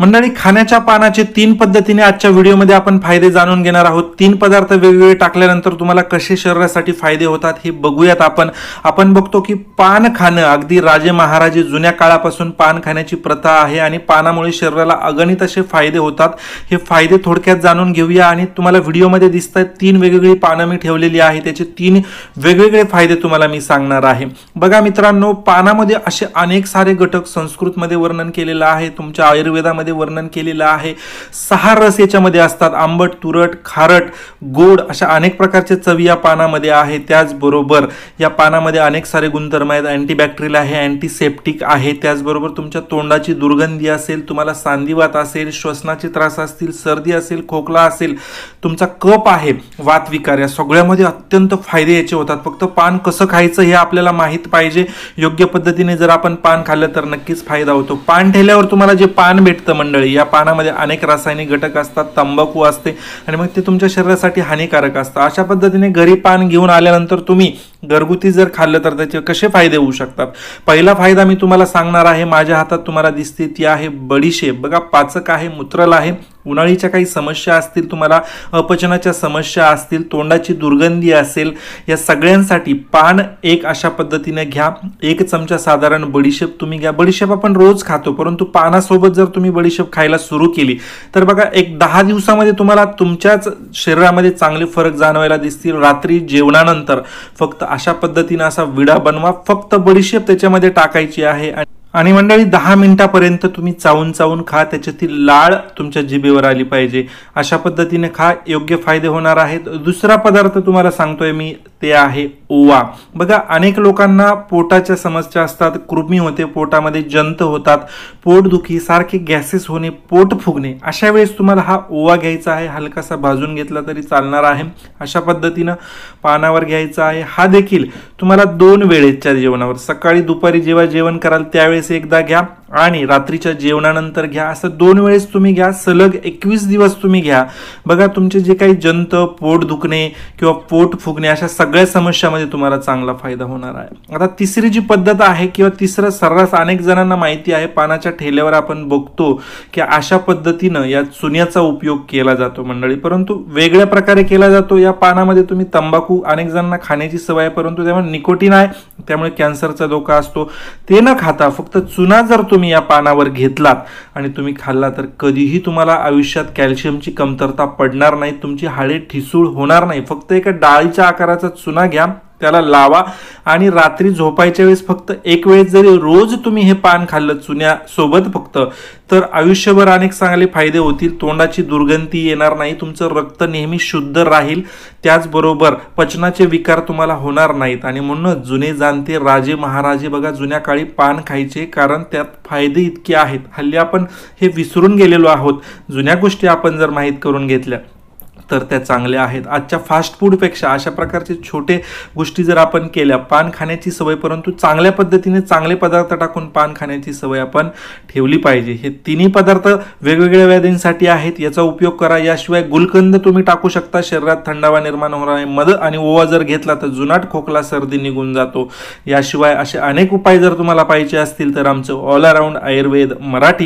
मंडळी खाण्याच्या पानाचे तीन पद्धतीने आजच्या व्हिडिओमध्ये आपण फायदे जाणून घेणार आहोत तीन पदार्थ वेगवेगळे टाकल्यानंतर तुम्हाला कसे शरीरासाठी फायदे होतात हे बघूयात आपण आपण बघतो की पान खाणं अगदी राजे महाराजे जुन्या काळापासून पान खाण्याची प्रथा आहे आणि पानामुळे शरीराला अगणित असे फायदे होतात हे फायदे थोडक्यात जाणून घेऊया आणि तुम्हाला व्हिडिओमध्ये दिसत आहेत तीन वेगवेगळी पानं मी ठेवलेली आहे त्याचे तीन वेगवेगळे फायदे तुम्हाला मी सांगणार आहे बघा मित्रांनो पानामध्ये असे अनेक सारे घटक संस्कृतमध्ये वर्णन केलेलं आहे तुमच्या आयुर्वेदामध्ये वर्णन केलेलं आहे सहा रस याच्यामध्ये असतात आंबट तुरट खारट गोड अशा अनेक प्रकारचे चवी या पानामध्ये आहे त्याचबरोबर या पानामध्ये अनेक सारे गुणधर्म आहेत अँटीबॅक्टेरियल आहे अँटीसेप्टिक आहे त्याचबरोबर तुमच्या तोंडाची दुर्गंधी असेल तुम्हाला सांधिवात असेल श्वसनाचे त्रास असतील सर्दी असेल खोकला असेल तुमचा कप आहे विकार या सगळ्यामध्ये अत्यंत फायदे याचे होतात फक्त पान कसं खायचं हे आपल्याला माहीत पाहिजे योग्य पद्धतीने जर आपण पान खाल्लं तर नक्कीच फायदा होतो पान ठेल्यावर तुम्हाला जे पान भेटतं मंडळी या पानामध्ये अनेक रासायनिक घटक असतात तंबाखू असते आणि मग ते तुमच्या शरीरासाठी हानिकारक असतं अशा पद्धतीने घरी पान घेऊन आल्यानंतर तुम्ही घरगुती जर खाल्लं तर त्याचे कसे फायदे होऊ शकतात पहिला फायदा मी तुम्हाला सांगणार आहे माझ्या हातात तुम्हाला दिसते ती आहे बडीशेप बघा पाचक आहे मूत्रल आहे उन्हाळीच्या काही समस्या असतील तुम्हाला अपचनाच्या समस्या असतील तोंडाची दुर्गंधी असेल या सगळ्यांसाठी पान एक अशा पद्धतीने घ्या एक चमचा साधारण बडीशेप तुम्ही घ्या बडीशेप आपण रोज खातो परंतु पानासोबत जर तुम्ही बडीशेप खायला सुरू केली तर बघा एक दहा दिवसामध्ये तुम्हाला तुमच्याच शरीरामध्ये चांगले फरक जाणवायला दिसतील रात्री जेवणानंतर फक्त अशा पद्धतीने असा विडा बनवा फक्त बडीशेप त्याच्यामध्ये टाकायची आहे आणि आणि मंडळी दहा मिनिटापर्यंत तुम्ही चावून चावून खा त्याच्यातील लाळ तुमच्या जिभेवर आली पाहिजे अशा पद्धतीने खा योग्य फायदे होणार आहेत दुसरा पदार्थ तुम्हाला सांगतोय मी ते आहे ओवा बघा अनेक लोकांना पोटाच्या समस्या असतात कृमी होते पोटामध्ये जंत होतात पोटदुखी सारखे गॅसेस होणे पोट फुगणे अशा वेळेस तुम्हाला हा ओवा घ्यायचा आहे हलकासा भाजून घेतला तरी चालणार आहे अशा पद्धतीनं पानावर घ्यायचा आहे हा देखील तुम्हाला दोन वेळेच्या जेवणावर सकाळी दुपारी जेव्हा जेवण कराल त्यावेळेस एकदा घ्या आणि रात्रीच्या जेवणानंतर घ्या असं दोन वेळेस तुम्ही घ्या सलग एकवीस दिवस तुम्ही घ्या बघा तुमचे जे काही जंत पोट दुखणे किंवा पोट फुगणे अशा सगळ्या समस्यामध्ये तुम्हाला चांगला फायदा होणार आहे आता तिसरी जी पद्धत आहे किंवा तिसरं सर्रास अनेक जणांना माहिती आहे पानाच्या ठेल्यावर आपण बघतो की अशा पद्धतीनं या चुन्याचा उपयोग केला जातो मंडळी परंतु वेगळ्या प्रकारे केला जातो या पानामध्ये तुम्ही तंबाखू अनेक जणांना खाण्याची सवय परंतु त्यामुळे निकोटीन आहे त्यामुळे कॅन्सरचा धोका असतो ते न खाता फक्त चुना जर तो तुम्ही या पानावर घेतलात आणि तुम्ही खाल्ला तर कधीही तुम्हाला आयुष्यात कॅल्शियमची कमतरता पडणार नाही तुमची हाडे ठिसूळ होणार नाही फक्त एका डाळीच्या आकाराचा चुना घ्या त्याला लावा आणि रात्री झोपायच्या वेळेस फक्त एक वेळेस जरी रोज तुम्ही हे पान खाल्लं सोबत फक्त तर आयुष्यभर अनेक चांगले फायदे होतील तोंडाची दुर्गंधी येणार नाही तुमचं रक्त नेहमी शुद्ध राहील त्याचबरोबर पचनाचे विकार तुम्हाला होणार नाहीत आणि म्हणूनच जुने जाणते राजे महाराजे बघा जुन्या काळी पान खायचे कारण त्यात फायदे इतके आहेत हल्ली आपण हे विसरून गेलेलो आहोत जुन्या गोष्टी आपण जर माहीत करून घेतल्या तर त्या चांगल्या आहेत आजच्या फास्ट फूडपेक्षा अशा प्रकारचे छोटे गोष्टी जर आपण केल्या पान खाण्याची सवय परंतु चांगल्या पद्धतीने चांगले पदार्थ टाकून पान खाण्याची सवय आपण ठेवली पाहिजे हे तिन्ही पदार्थ वेगवेगळ्या व्याधींसाठी आहेत याचा उपयोग करा याशिवाय गुलकंद तुम्ही टाकू शकता शरीरात थंडावा निर्माण होणार आहे मध आणि ओवा जर घेतला तर जुनाट खोकला सर्दी निघून जातो याशिवाय असे अनेक उपाय जर तुम्हाला पाहिजे असतील तर आमचं ऑल अराऊंड आयुर्वेद मराठी